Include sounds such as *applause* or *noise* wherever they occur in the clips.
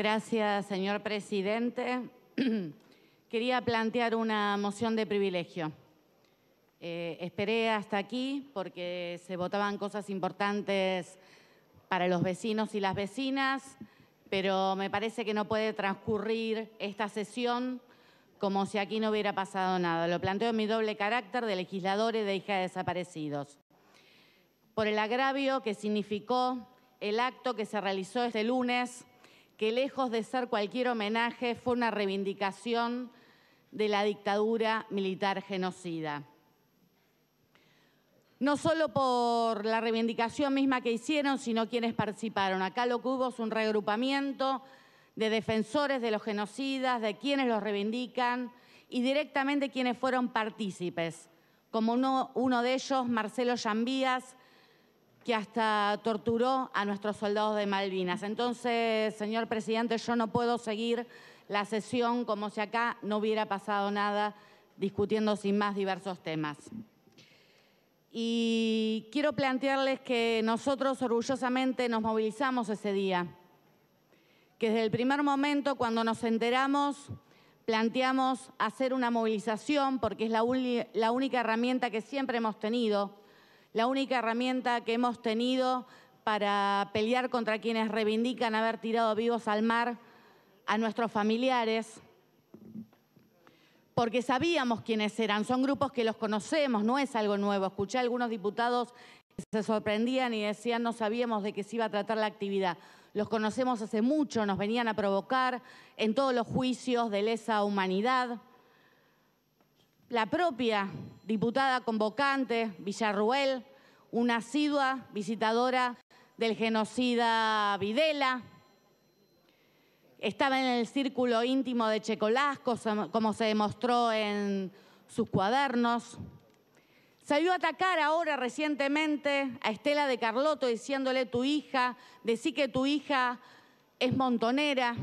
Gracias, señor presidente. *clears throat* Quería plantear una moción de privilegio. Eh, esperé hasta aquí porque se votaban cosas importantes para los vecinos y las vecinas, pero me parece que no puede transcurrir esta sesión como si aquí no hubiera pasado nada. Lo planteo en mi doble carácter de legislador y de hija de desaparecidos. Por el agravio que significó el acto que se realizó este lunes que lejos de ser cualquier homenaje fue una reivindicación de la dictadura militar genocida. No solo por la reivindicación misma que hicieron, sino quienes participaron. Acá lo que hubo es un regrupamiento de defensores de los genocidas, de quienes los reivindican y directamente quienes fueron partícipes, como uno, de ellos, Marcelo Yambías, que hasta torturó a nuestros soldados de Malvinas. Entonces, señor presidente, yo no puedo seguir la sesión como si acá no hubiera pasado nada discutiendo sin más diversos temas. Y quiero plantearles que nosotros orgullosamente nos movilizamos ese día, que desde el primer momento cuando nos enteramos planteamos hacer una movilización porque es la, la única herramienta que siempre hemos tenido la única herramienta que hemos tenido para pelear contra quienes reivindican haber tirado vivos al mar a nuestros familiares, porque sabíamos quiénes eran, son grupos que los conocemos, no es algo nuevo. Escuché a algunos diputados que se sorprendían y decían no sabíamos de qué se iba a tratar la actividad. Los conocemos hace mucho, nos venían a provocar en todos los juicios de lesa humanidad la propia diputada convocante, Villarruel, una asidua visitadora del genocida Videla. Estaba en el círculo íntimo de Checolasco, como se demostró en sus cuadernos. Salió a atacar ahora recientemente a Estela de Carlotto diciéndole tu hija, decí que tu hija es montonera.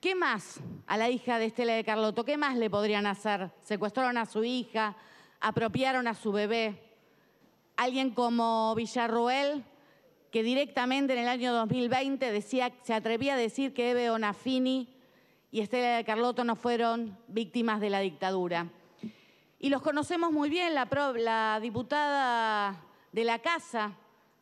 ¿Qué más a la hija de Estela de Carlotto? ¿Qué más le podrían hacer? Secuestraron a su hija, apropiaron a su bebé. Alguien como Villarruel, que directamente en el año 2020 decía, se atrevía a decir que Eve Onafini y Estela de Carlotto no fueron víctimas de la dictadura. Y los conocemos muy bien, la diputada de la Casa,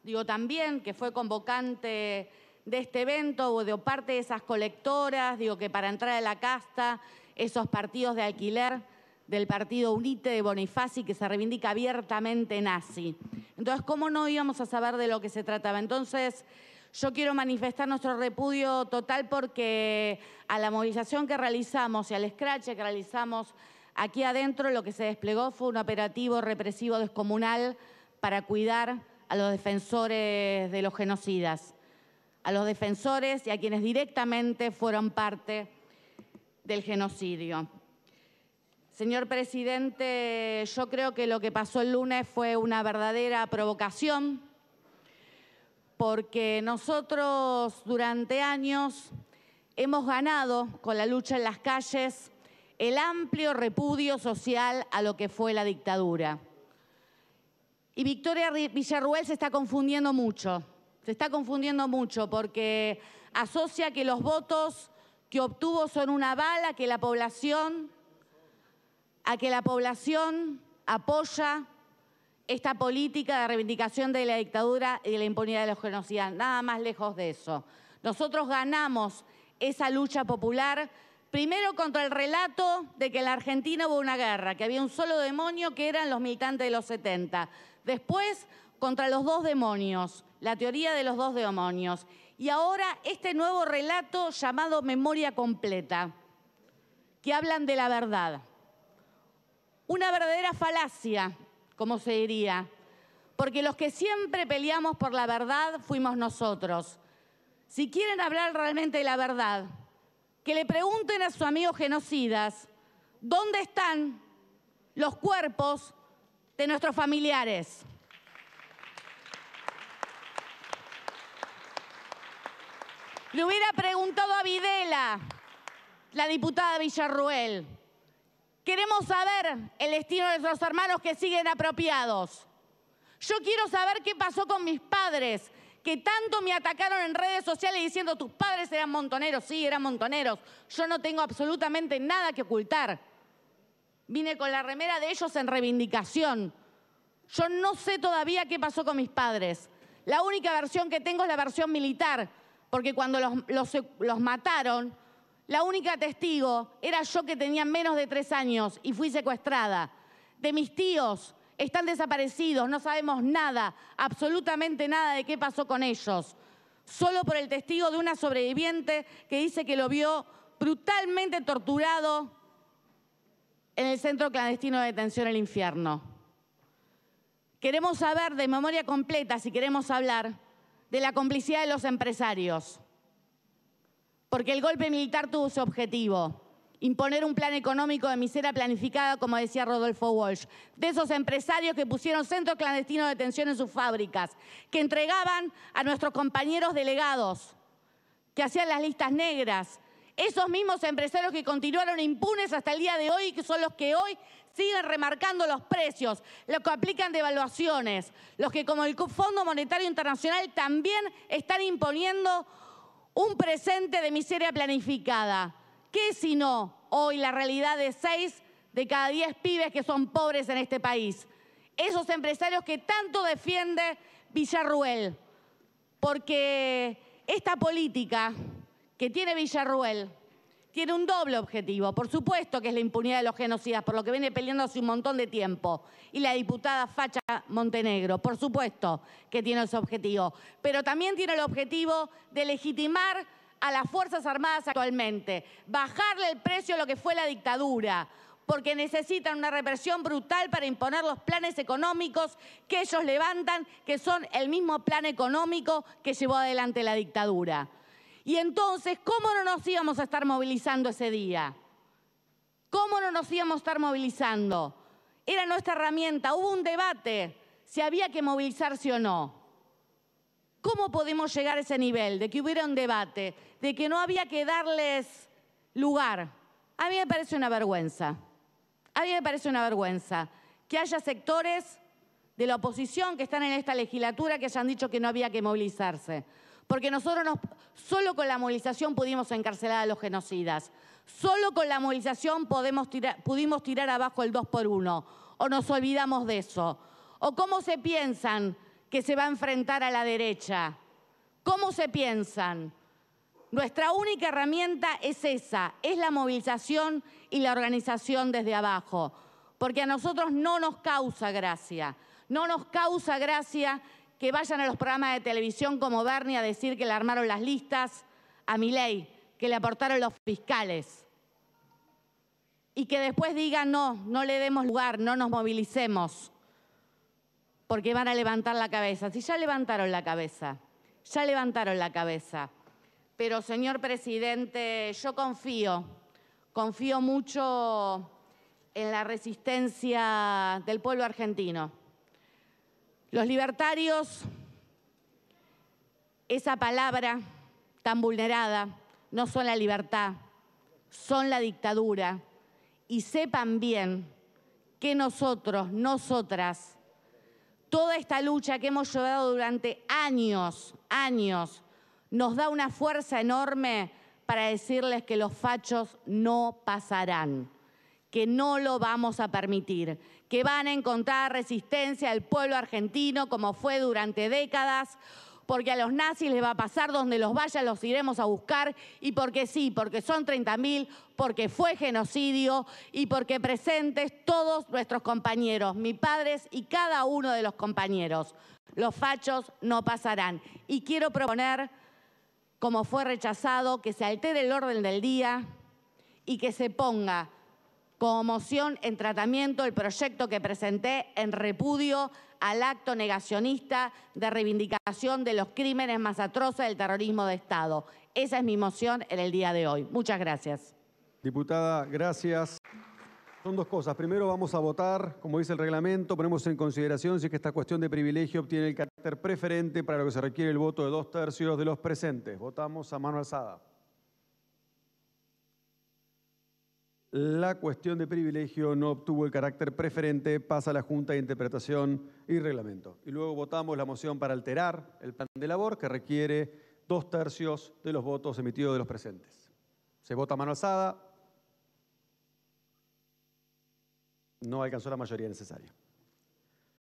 digo también, que fue convocante de este evento o de parte de esas colectoras, digo que para entrar a la casta, esos partidos de alquiler del partido UNITE de Bonifacio que se reivindica abiertamente nazi. Entonces, ¿cómo no íbamos a saber de lo que se trataba? Entonces, yo quiero manifestar nuestro repudio total porque a la movilización que realizamos y al escrache que realizamos aquí adentro, lo que se desplegó fue un operativo represivo descomunal para cuidar a los defensores de los genocidas a los defensores y a quienes directamente fueron parte del genocidio. Señor presidente, yo creo que lo que pasó el lunes fue una verdadera provocación, porque nosotros durante años hemos ganado con la lucha en las calles el amplio repudio social a lo que fue la dictadura. Y Victoria Villarruel se está confundiendo mucho. Se está confundiendo mucho porque asocia que los votos que obtuvo son una bala que la población, a que la población apoya esta política de reivindicación de la dictadura y de la impunidad de los genocidas. Nada más lejos de eso. Nosotros ganamos esa lucha popular, primero contra el relato de que en la Argentina hubo una guerra, que había un solo demonio que eran los militantes de los 70. Después, contra los dos demonios, la teoría de los dos demonios, y ahora este nuevo relato llamado Memoria Completa, que hablan de la verdad. Una verdadera falacia, como se diría, porque los que siempre peleamos por la verdad fuimos nosotros. Si quieren hablar realmente de la verdad, que le pregunten a sus amigos genocidas dónde están los cuerpos de nuestros familiares. Le hubiera preguntado a Videla, la diputada Villarruel. Queremos saber el destino de nuestros hermanos que siguen apropiados. Yo quiero saber qué pasó con mis padres, que tanto me atacaron en redes sociales diciendo tus padres eran montoneros. Sí, eran montoneros. Yo no tengo absolutamente nada que ocultar. Vine con la remera de ellos en reivindicación. Yo no sé todavía qué pasó con mis padres. La única versión que tengo es la versión militar, porque cuando los, mataron, la única testigo era yo que tenía menos de tres años y fui secuestrada. De mis tíos están desaparecidos, no sabemos nada, absolutamente nada de qué pasó con ellos. Solo por el testigo de una sobreviviente que dice que lo vio brutalmente torturado en el centro clandestino de detención El Infierno. Queremos saber de memoria completa, si queremos hablar, de la complicidad de los empresarios. Porque el golpe militar tuvo su objetivo, imponer un plan económico de misera planificada, como decía Rodolfo Walsh, de esos empresarios que pusieron centros clandestinos de detención en sus fábricas, que entregaban a nuestros compañeros delegados, que hacían las listas negras, esos mismos empresarios que continuaron impunes hasta el día de hoy, que son los que hoy siguen remarcando los precios, los que aplican devaluaciones, los que como el Fondo Monetario Internacional también están imponiendo un presente de miseria planificada. ¿Qué si no hoy la realidad de seis de cada diez pibes que son pobres en este país? Esos empresarios que tanto defiende Villarruel, porque esta política que tiene Villarruel tiene un doble objetivo. Por supuesto que es la impunidad de los genocidas, por lo que viene peleando hace un montón de tiempo. Y la diputada Facha Montenegro, por supuesto que tiene ese objetivo. Pero también tiene el objetivo de legitimar a las Fuerzas Armadas actualmente, bajarle el precio a lo que fue la dictadura, porque necesitan una represión brutal para imponer los planes económicos que ellos levantan, que son el mismo plan económico que llevó adelante la dictadura. Y entonces, ¿cómo no nos íbamos a estar movilizando ese día? ¿Cómo no nos íbamos a estar movilizando? Era nuestra herramienta, hubo un debate si había que movilizarse o no. ¿Cómo podemos llegar a ese nivel de que hubiera un debate, de que no había que darles lugar? A mí me parece una vergüenza. A mí me parece una vergüenza que haya sectores de la oposición que están en esta legislatura que hayan dicho que no había que movilizarse. Porque nosotros solo con la movilización pudimos encarcelar a los genocidas. Solo con la movilización pudimos tirar abajo el 2 por 1. O nos olvidamos de eso. O cómo se piensan que se va a enfrentar a la derecha. ¿Cómo se piensan? Nuestra única herramienta es esa, es la movilización y la organización desde abajo, porque a nosotros no nos causa gracia, no nos causa gracia que vayan a los programas de televisión como Bernie a decir que le armaron las listas a mi ley, que le aportaron los fiscales. Y que después digan, no, no le demos lugar, no nos movilicemos, porque van a levantar la cabeza. Si ya levantaron la cabeza, ya levantaron la cabeza. Pero, señor presidente, yo confío, confío mucho en la resistencia del pueblo argentino. Los libertarios, esa palabra tan vulnerada, no son la libertad, son la dictadura. Y sepan bien que nosotros, nosotras, toda esta lucha que hemos llevado durante años, años, nos da una fuerza enorme para decirles que los fachos no pasarán, que no lo vamos a permitir, que van a encontrar resistencia al pueblo argentino como fue durante décadas, porque a los nazis les va a pasar donde los vayan, los iremos a buscar, y porque sí, porque son 30.000, porque fue genocidio y porque presentes todos nuestros compañeros, mis padres y cada uno de los compañeros. Los fachos no pasarán. Y quiero proponer, como fue rechazado, que se altere el orden del día y que se ponga como moción en tratamiento el proyecto que presenté en repudio al acto negacionista de reivindicación de los crímenes más atroces del terrorismo de Estado. Esa es mi moción en el día de hoy. Muchas gracias. Diputada, gracias. Son dos cosas. Primero vamos a votar, como dice el reglamento, ponemos en consideración si es que esta cuestión de privilegio obtiene el carácter preferente para lo que se requiere el voto de dos tercios de los presentes. Votamos a mano alzada. la cuestión de privilegio no obtuvo el carácter preferente, pasa a la Junta de Interpretación y Reglamento. Y luego votamos la moción para alterar el plan de labor que requiere dos tercios de los votos emitidos de los presentes. Se vota mano alzada. No alcanzó la mayoría necesaria.